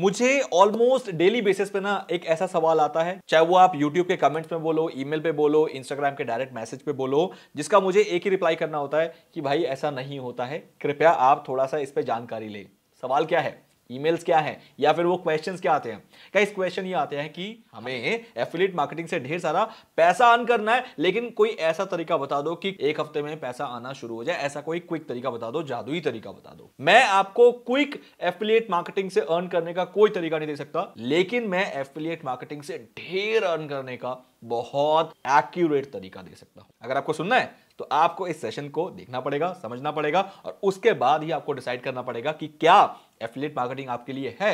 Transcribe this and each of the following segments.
मुझे almost daily basis पे ना एक ऐसा सवाल आता है चाहे वो आप यूट्यूब के कमेंट्स में बोलो ईमेल पे बोलो इंस्टाग्राम के डायरेक्ट मैसेज पे बोलो जिसका मुझे एक ही रिप्लाई करना होता है कि भाई ऐसा नहीं होता है कृपया आप थोड़ा सा इस पर जानकारी लें सवाल क्या है ईमेल्स क्या है या फिर वो क्वेश्चंस क्या आते हैं कई क्वेश्चन ये आते हैं कि हमें एफिलेट मार्केटिंग से ढेर सारा पैसा अर्न करना है लेकिन कोई ऐसा तरीका बता दो कि एक हफ्ते में पैसा आना शुरू हो जाए ऐसा कोई क्विक तरीका बता दो जादुई तरीका बता दो मैं आपको क्विक एफिलियट मार्केटिंग से अर्न करने का कोई तरीका नहीं दे सकता लेकिन मैं एफिलियट मार्केटिंग से ढेर अर्न करने का बहुत एक्यूरेट तरीका दे सकता हूं अगर आपको सुनना है तो आपको इस सेशन को देखना पड़ेगा समझना पड़ेगा और उसके बाद ही आपको डिसाइड करना पड़ेगा कि क्या एफिलेट मार्केटिंग आपके लिए है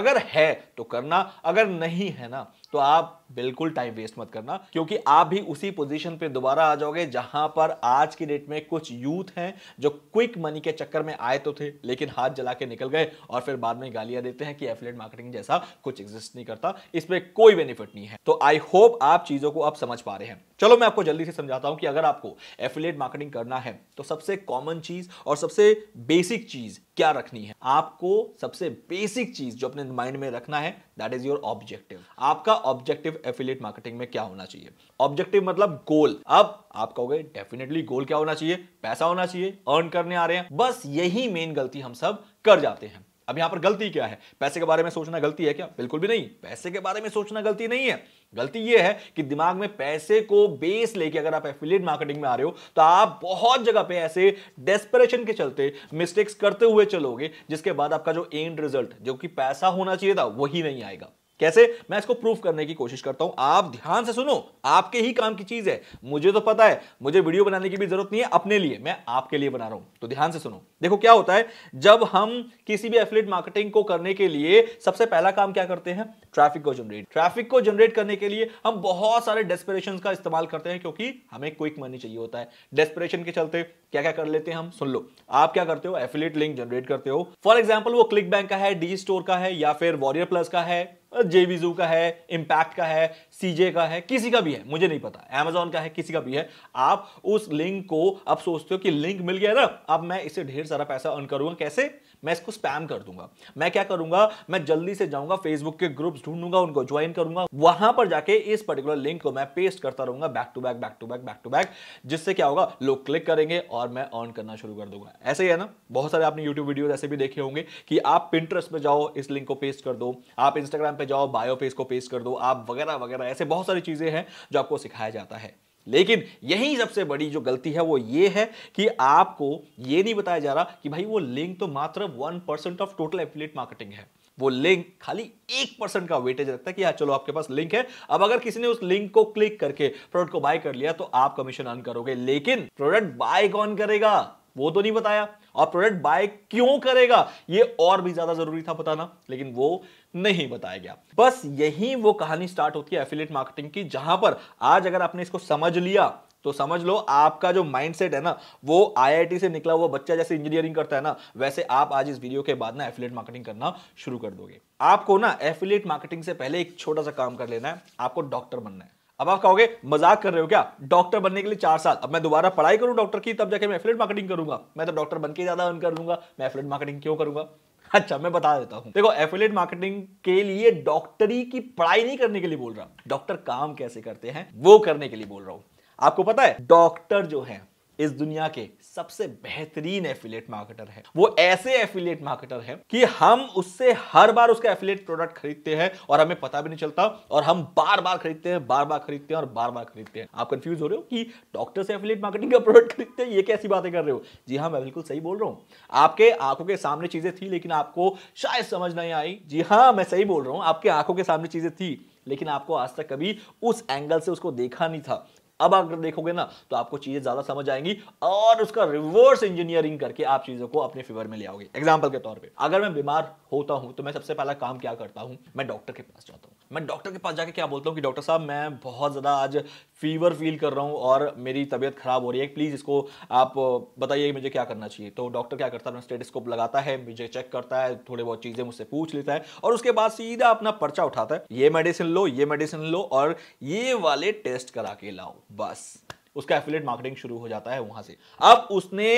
अगर है तो करना अगर नहीं है ना तो आप बिल्कुल टाइम वेस्ट मत करना क्योंकि आप भी उसी पोजीशन पे दोबारा आ जाओगे जहां पर आज की डेट में कुछ यूथ हैं जो क्विक मनी के चक्कर में आए तो थे लेकिन हाथ जला के निकल गए और फिर बाद में गालियां देते हैं कि एफिलेट मार्केटिंग जैसा कुछ एग्जिस्ट नहीं करता इसमें कोई बेनिफिट नहीं है तो आई होप आप चीजों को अब समझ पा रहे हैं चलो मैं आपको जल्दी से समझाता हूं कि अगर आपको एफिलेट मार्केटिंग करना है तो सबसे कॉमन चीज और सबसे बेसिक चीज क्या रखनी है आपको सबसे बेसिक चीज जो अपने माइंड में रखना है दैट इज योर ऑब्जेक्टिव आपका ऑब्जेक्टिव एफिलेट मार्केटिंग में क्या होना चाहिए ऑब्जेक्टिव मतलब गोल अब आप कहोगे डेफिनेटली गोल क्या होना चाहिए पैसा होना चाहिए अर्न करने आ रहे हैं बस यही मेन गलती हम सब कर जाते हैं अब यहां पर गलती क्या है पैसे के बारे में सोचना गलती है क्या बिल्कुल भी नहीं पैसे के बारे में सोचना गलती नहीं है गलती यह है कि दिमाग में पैसे को बेस लेके अगर आप एफिलिएट मार्केटिंग में आ रहे हो तो आप बहुत जगह पे ऐसे डेस्परेशन के चलते मिस्टेक्स करते हुए चलोगे जिसके बाद आपका जो एंड रिजल्ट जो कि पैसा होना चाहिए था वही नहीं आएगा कैसे मैं इसको प्रूफ करने की कोशिश करता हूं आप ध्यान से सुनो आपके ही काम की चीज है मुझे तो पता है मुझे वीडियो बनाने की भी जरूरत नहीं है अपने लिए मैं आपके लिए बना रहा हूं तो ध्यान से सुनो देखो क्या होता है जब हम किसी भी एफिलेट मार्केटिंग को करने के लिए सबसे पहला काम क्या करते हैं ट्रैफिक को जनरेट ट्रैफिक को जनरेट करने के लिए हम बहुत सारे डेस्परेशन का इस्तेमाल करते हैं क्योंकि हमें क्विक मनी चाहिए होता है डेस्परेशन के चलते क्या क्या कर लेते हैं हम सुन लो आप क्या करते हो एफिलेट लिंक जनरेट करते हो फॉर एग्जाम्पल वो क्लिक बैंक का है डी स्टोर का है या फिर वॉरियर प्लस का है जेवीजू का है इंपैक्ट का है सीजे का है किसी का भी है मुझे नहीं पता एमेजॉन का है किसी का भी है आप उस लिंक को आप सोचते हो कि लिंक मिल गया ना अब मैं इससे ढेर सारा पैसा अर्न करूंगा कैसे मैं इसको स्पैम कर दूंगा मैं क्या करूंगा मैं जल्दी से जाऊंगा फेसबुक के ग्रुप्स ढूंढूंगा उनको ज्वाइन करूंगा वहां पर जाके इस पर्टिकुलर लिंक को मैं पेस्ट करता रहूंगा back to back back to back back to back जिससे क्या होगा लोग क्लिक करेंगे और मैं अर्न करना शुरू कर दूंगा ऐसे ही है ना बहुत सारे आपने यूट्यूब वीडियो ऐसे भी देखे होंगे कि आप पिंट्रस्ट पर जाओ इस लिंक को पेस्ट कर दो आप इंस्टाग्राम पर जाओ बायो पेज को पेस्ट कर दो आप वगैरह वगैरह ऐसे बहुत सारी चीजें हैं जो आपको सिखाया जाता है लेकिन यही सबसे बड़ी जो गलती है वो ये है कि आपको ये नहीं बताया जा रहा कि भाई वो लिंक तो मात्र one percent of total affiliate marketing है वो लिंक खाली एक परसेंट का वेटेज रखता है कि हाँ, चलो आपके पास लिंक है अब अगर किसी ने उस लिंक को क्लिक करके प्रोडक्ट को बाय कर लिया तो आप कमीशन अर्न करोगे लेकिन प्रोडक्ट बाय कौन करेगा वो तो नहीं बताया और प्रोडक्ट बाय क्यों करेगा ये और भी ज्यादा जरूरी था बताना लेकिन वो नहीं बताया गया बस यही वो कहानी स्टार्ट होती है एफिलेट मार्केटिंग की जहां पर आज अगर आपने इसको समझ लिया तो समझ लो आपका जो माइंडसेट है ना वो आईआईटी से निकला हुआ बच्चा जैसे इंजीनियरिंग करता है ना वैसे आप आज इस वीडियो के बाद ना एफिलेट मार्केटिंग करना शुरू कर दोगे आपको ना एफिलेट मार्केटिंग से पहले एक छोटा सा काम कर लेना है आपको डॉक्टर बनना है अब आप कहोगे मजाक कर रहे हो क्या डॉक्टर बनने के लिए चार साल अब मैं दोबारा पढ़ाई करूं डॉक्टर की तब जाके मैं एफिलेट मार्केटिंग करूंगा मैं तो डॉक्टर बन के ज्यादा अर्न कर लूंगा मैं एफिलेट मार्केटिंग क्यों करूंगा अच्छा मैं बता देता हूं देखो एफिलेट मार्केटिंग के लिए डॉक्टरी की पढ़ाई नहीं करने के लिए बोल रहा डॉक्टर काम कैसे करते हैं वो करने के लिए बोल रहा हूं आपको पता है डॉक्टर जो है इस दुनिया के सबसे बेहतरीन एफिलेट मार्केटर है वो ऐसे एफिलेट मार्केटर है कि हम उससे हर बार उसका एफिलेट प्रोडक्ट खरीदते हैं और हमें पता भी नहीं चलता और हम बार बार खरीदते हैं बार बार खरीदते हैं और बार बार खरीदते हैं आप कंफ्यूज हो रहे हो कि डॉक्टर से एफिलेट मार्केटिंग का प्रोडक्ट खरीदते हैं ये कैसी बातें कर रहे हो जी हाँ मैं बिल्कुल सही बोल रहा हूँ आपके आंखों के सामने चीजें थी लेकिन आपको शायद समझ नहीं आई जी हाँ मैं सही बोल रहा हूँ आपके आंखों के सामने चीजें थी लेकिन आपको आज तक कभी उस एंगल से उसको देखा नहीं था अब अगर देखोगे ना तो आपको चीज़ें ज़्यादा समझ आएंगी और उसका रिवर्स इंजीनियरिंग करके आप चीज़ों को अपने फेवर में ले आओगे एग्जाम्पल के तौर पर अगर मैं बीमार होता हूं तो मैं सबसे पहला काम क्या करता हूं मैं डॉक्टर के पास जाता हूं मैं डॉक्टर के पास जाकर क्या बोलता हूँ कि डॉक्टर साहब मैं बहुत ज़्यादा आज फीवर फील कर रहा हूँ और मेरी तबीयत खराब हो रही है प्लीज़ इसको आप बताइए मुझे क्या करना चाहिए तो डॉक्टर क्या करता है अपना स्टेटस्कोप लगाता है मुझे चेक करता है थोड़े बहुत चीज़ें मुझसे पूछ लेता है और उसके बाद सीधा अपना पर्चा उठाता है ये मेडिसिन लो ये मेडिसिन लो और ये वाले टेस्ट करा के लाओ बस उसका एफिलेट मार्केटिंग शुरू हो जाता है वहां से अब उसने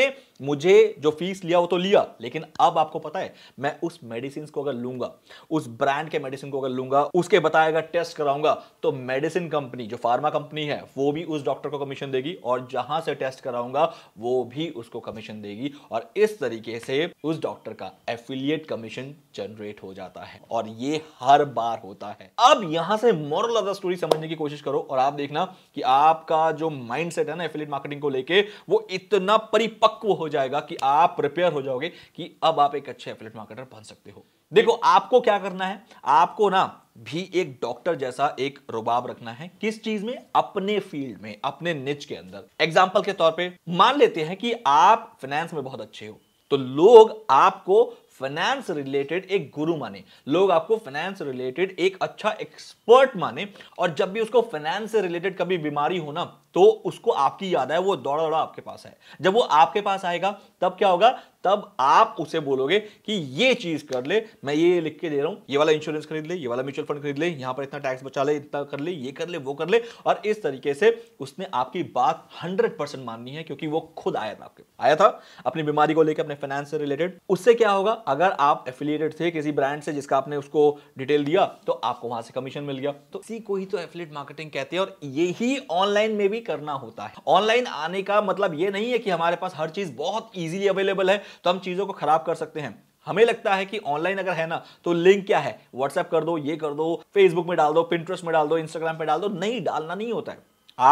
मुझे जो फीस लिया वो तो लिया लेकिन अब आपको पता है मैं उस मेडिसिन को अगर लूंगा उस ब्रांड के मेडिसिन को अगर लूंगा उसके बताया टेस्ट कराऊंगा तो मेडिसिन कंपनी जो फार्मा कंपनी है वो भी उस डॉक्टर को कमीशन देगी और जहां से टेस्ट कराऊंगा वो भी उसको कमीशन देगी और इस तरीके से उस डॉक्टर का एफिलियट कमीशन जनरेट हो जाता है और ये हर बार होता है अब यहां से मॉरल ऑफ द स्टोरी समझने की कोशिश करो और आप देखना कि आपका जो माइंडसेट है ना एफिलियट मार्केटिंग को लेकर वो इतना परिपक्व हो जाएगा कि आप प्रिपेयर हो जाओगे कि अब आप एक अच्छे एफिलेट मार्केटर बन सकते हो देखो आपको क्या करना है आपको ना भी एक डॉक्टर जैसा एक रुबाब रखना है किस चीज में अपने फील्ड में अपने निच के अंदर एग्जाम्पल के तौर पर मान लेते हैं कि आप फाइनेंस में बहुत अच्छे हो तो लोग आपको फाइनेंस रिलेटेड एक गुरु माने लोग आपको फाइनेंस रिलेटेड एक अच्छा एक्सपर्ट माने और जब भी उसको फाइनेंस से रिलेटेड कभी बीमारी हो ना तो उसको आपकी याद है वो दौड़ा दौड़ा आपके पास है जब वो आपके पास आएगा तब क्या होगा तब आप उसे बोलोगे कि ये चीज कर ले मैं ये लिख के दे रहा हूं ये वाला इंश्योरेंस खरीद ले ये वाला म्यूचुअल फंड खरीद ले यहां पर इतना टैक्स बचा ले इतना कर ले ये कर ले वो कर ले और इस तरीके से उसने आपकी बात हंड्रेड परसेंट माननी है क्योंकि वो खुद आया था आपके आया था अपनी बीमारी को लेकर अपने फाइनेंस से रिलेटेड उससे क्या होगा अगर आप एफिलियेटेड थे किसी ब्रांड से जिसका आपने उसको डिटेल दिया तो आपको वहां से कमीशन मिल गया तो इसी को ही तो एफिलेट मार्केटिंग कहते हैं और यही ऑनलाइन में भी करना होता है ऑनलाइन आने का मतलब ये नहीं है कि हमारे पास हर चीज बहुत ईजिली अवेलेबल है तो हम चीज़ों को खराब कर सकते हैं हमें लगता है कि ऑनलाइन अगर है ना तो लिंक क्या है व्हाट्सएप कर दो ये कर दो फेसबुक में डाल दो पिंट्रेस्ट में डाल दो इंस्टाग्राम पे डाल दो नहीं डालना नहीं होता है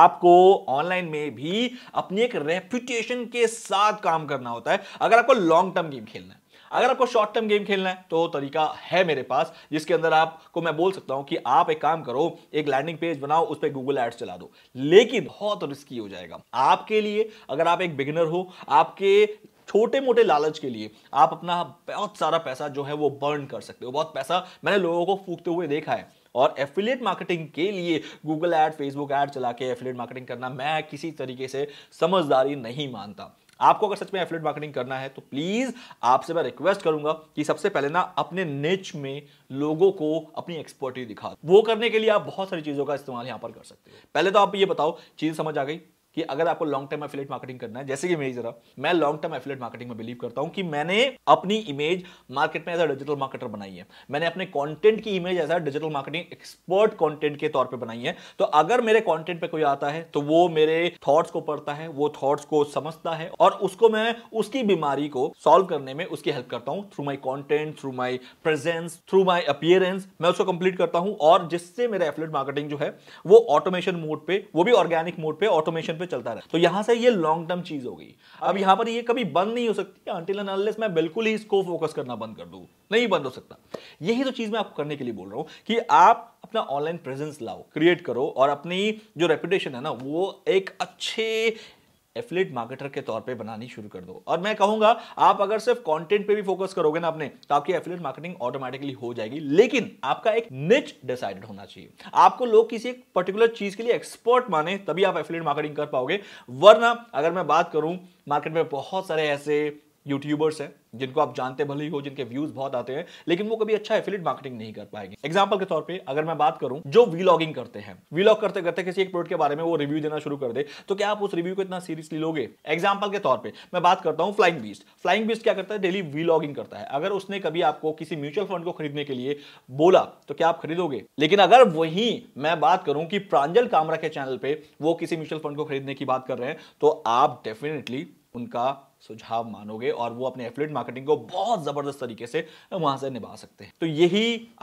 आपको ऑनलाइन में भी अपनी एक रेपुटेशन के साथ काम करना होता है अगर आपको लॉन्ग टर्म गेम खेलना है अगर आपको शॉर्ट टर्म गेम खेलना है तो तरीका है मेरे पास जिसके अंदर आपको मैं बोल सकता हूं कि आप एक काम करो एक लैंडिंग पेज बनाओ उस पर गूगल एड्स चला दो लेकिन बहुत रिस्की हो जाएगा आपके लिए अगर आप एक बिगिनर हो आपके छोटे मोटे लालच के लिए आप अपना बहुत सारा पैसा जो है वो बर्न कर सकते हो बहुत पैसा मैंने लोगों को फूकते हुए देखा है और एफिलिएट मार्केटिंग के लिए गूगल ऐड फेसबुक ऐड चला के एफिलिएट मार्केटिंग करना मैं किसी तरीके से समझदारी नहीं मानता आपको अगर सच में एफिलेट मार्केटिंग करना है तो प्लीज आपसे मैं रिक्वेस्ट करूंगा कि सबसे पहले ना अपने निच में लोगों को अपनी एक्सपर्टी दिखा वो करने के लिए आप बहुत सारी चीजों का इस्तेमाल यहां पर कर सकते हैं पहले तो आप ये बताओ चीज समझ आ गई कि अगर आपको लॉन्ग टर्म एफिलेट मार्केटिंग करना है जैसे कि मेरी जरा मैं लॉन्ग टर्म एफिलेट मार्केटिंग में बिलीव करता हूं कि मैंने अपनी इमेज मार्केट में एज अ डिजिटल मार्केटर बनाई है मैंने अपने कॉन्टेंट की image as a digital marketing expert content के तौर पर बनाई है तो अगर मेरे कॉन्टेंट पर कोई आता है तो वो मेरे थॉट्स को पढ़ता है वो थॉट्स को समझता है और उसको मैं उसकी बीमारी को सॉल्व करने में उसकी हेल्प करता हूँ through my content through my presence through my appearance मैं उसको कंप्लीट करता हूँ और जिससे मेरा एफिलेट मार्केटिंग जो है वो ऑटोमेशन मोड पे वो भी ऑर्गेनिक मोड पे ऑटोमेशन पे पे चलता रहे तो यहां से ये लॉन्ग टर्म चीज हो गई अब यहां पर ये कभी बंद नहीं हो सकती अंटिल एंड अनलेस मैं बिल्कुल ही इसको फोकस करना बंद कर दूँ नहीं बंद हो सकता यही तो चीज मैं आपको करने के लिए बोल रहा हूँ कि आप अपना ऑनलाइन प्रेजेंस लाओ क्रिएट करो और अपनी जो रेपुटेशन है ना वो एक अच्छे एफिलेट मार्केटर के तौर पे बनानी शुरू कर दो और मैं कहूंगा आप अगर सिर्फ कंटेंट पे भी फोकस करोगे ना अपने तो आपकी एफिलेट मार्केटिंग ऑटोमेटिकली हो जाएगी लेकिन आपका एक निच डिसाइडेड होना चाहिए आपको लोग किसी एक पर्टिकुलर चीज के लिए एक्सपर्ट माने तभी आप एफिलेट मार्केटिंग कर पाओगे वरना अगर मैं बात करूं मार्केट में बहुत सारे ऐसे यूट्यूबर्स हैं जिनको आप जानते भले ही हो जिनके व्यूज बहुत आते हैं लेकिन वो कभी अच्छा एफिलेट मार्केटिंग नहीं कर पाएंगे एग्जाम्पल के तौर पर अगर मैं बात करूं जो वीलॉगिंग करते हैं वीलॉग करते करते किसी एक प्रोडक्ट के बारे में वो रिव्यू देना शुरू कर दे तो क्या आप उस रिव्यू को इतना सीरियसली लोगे एग्जाम्पल के तौर पर मैं बात करता हूँ फ्लाइंग बीस्ट फ्लाइंग बीस्ट क्या करता है डेली वीलॉगिंग करता है अगर उसने कभी आपको किसी म्यूचुअल फंड को खरीदने के लिए बोला तो क्या आप खरीदोगे लेकिन अगर वही मैं बात करूं कि प्रांजल कामरा के चैनल पे वो किसी म्यूचुअल फंड को खरीदने की बात कर रहे हैं तो आप डेफिनेटली उनका सुझाव मानोगे और वो अपने एफिलेट मार्केटिंग को बहुत ज़बरदस्त तरीके से वहां से निभा सकते हैं तो यही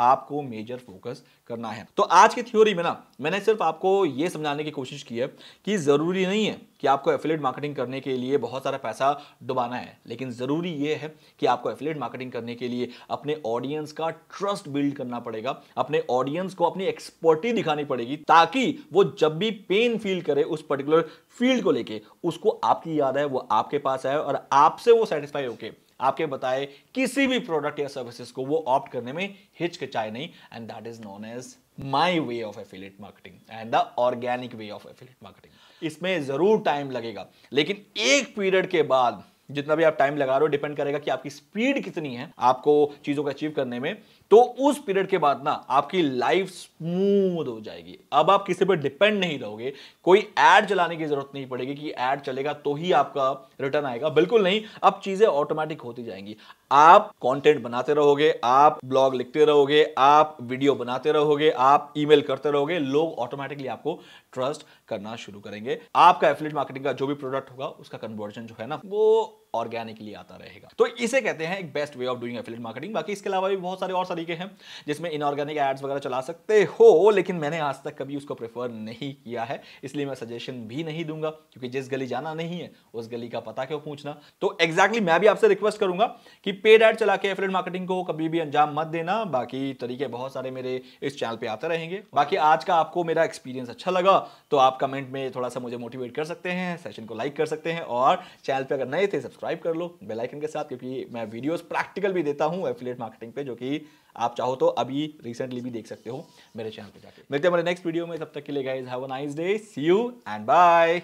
आपको मेजर फोकस करना है तो आज की थ्योरी में ना मैंने सिर्फ आपको ये समझाने की कोशिश की है कि ज़रूरी नहीं है कि आपको एफिलेट मार्केटिंग करने के लिए बहुत सारा पैसा डुबाना है लेकिन ज़रूरी ये है कि आपको एफिलेट मार्केटिंग करने के लिए अपने ऑडियंस का ट्रस्ट बिल्ड करना पड़ेगा अपने ऑडियंस को अपनी एक्सपर्टी दिखानी पड़ेगी ताकि वो जब भी पेन फील करे उस पर्टिकुलर फील्ड को लेके उसको आपकी याद है वो आपके पास आए और आपसे वो सेटिस्फाई होके आपके बताए किसी भी प्रोडक्ट या सर्विसेज को वो ऑप्ट करने में हिचकिचाए नहीं and that is known as my way of affiliate marketing and the organic way of affiliate marketing इसमें जरूर टाइम लगेगा लेकिन एक पीरियड के बाद जितना भी आप टाइम लगा रहे हो डिपेंड करेगा कि आपकी स्पीड कितनी है आपको चीज़ों को अचीव करने में तो उस पीरियड के बाद ना आपकी लाइफ स्मूथ हो जाएगी अब आप किसी पर डिपेंड नहीं रहोगे कोई एड चलाने की जरूरत नहीं पड़ेगी कि एड चलेगा तो ही आपका रिटर्न आएगा बिल्कुल नहीं अब चीजें ऑटोमेटिक होती जाएंगी आप कंटेंट बनाते रहोगे आप ब्लॉग लिखते रहोगे आप वीडियो बनाते रहोगे आप ईमेल करते रहोगे लोग ऑटोमेटिकली आपको ट्रस्ट करना शुरू करेंगे आपका एफिलेट मार्केटिंग का जो भी प्रोडक्ट होगा उसका कन्वर्जन जो है ना वो ऑर्गेनिकली आता रहेगा तो इसे कहते हैं एक best way of doing affiliate marketing बाकी इसके अलावा भी बहुत सारे और तरीके हैं जिसमें इनऑर्गेनिक एड्स वगैरह चला सकते हो लेकिन मैंने आज तक कभी उसको प्रेफर नहीं किया है इसलिए मैं सजेशन भी नहीं दूंगा क्योंकि जिस गली जाना नहीं है उस गली का पता क्यों पूछना तो एग्जैक्टली मैं भी आपसे रिक्वेस्ट करूंगा कि पेड एड चला के एफिलेट मार्केटिंग को कभी भी अंजाम मत देना बाकी तरीके बहुत सारे मेरे इस चैनल पर आते रहेंगे बाकी आज का आपको मेरा एक्सपीरियंस अच्छा लगा तो आप कमेंट में थोड़ा सा मुझे मोटिवेट कर सकते हैं सेशन को लाइक कर सकते हैं और चैनल पर अगर नए थे सब्सक्राइब सब्सक्राइब कर लो बेल आइकन के साथ क्योंकि मैं वीडियोस प्रैक्टिकल भी देता हूँ एफिलेट मार्केटिंग पे जो कि आप चाहो तो अभी रिसेंटली भी देख सकते हो मेरे चैनल पे जाके मिलते हैं मेरे नेक्स्ट वीडियो में तब तक के लिए guys have a nice day see you and bye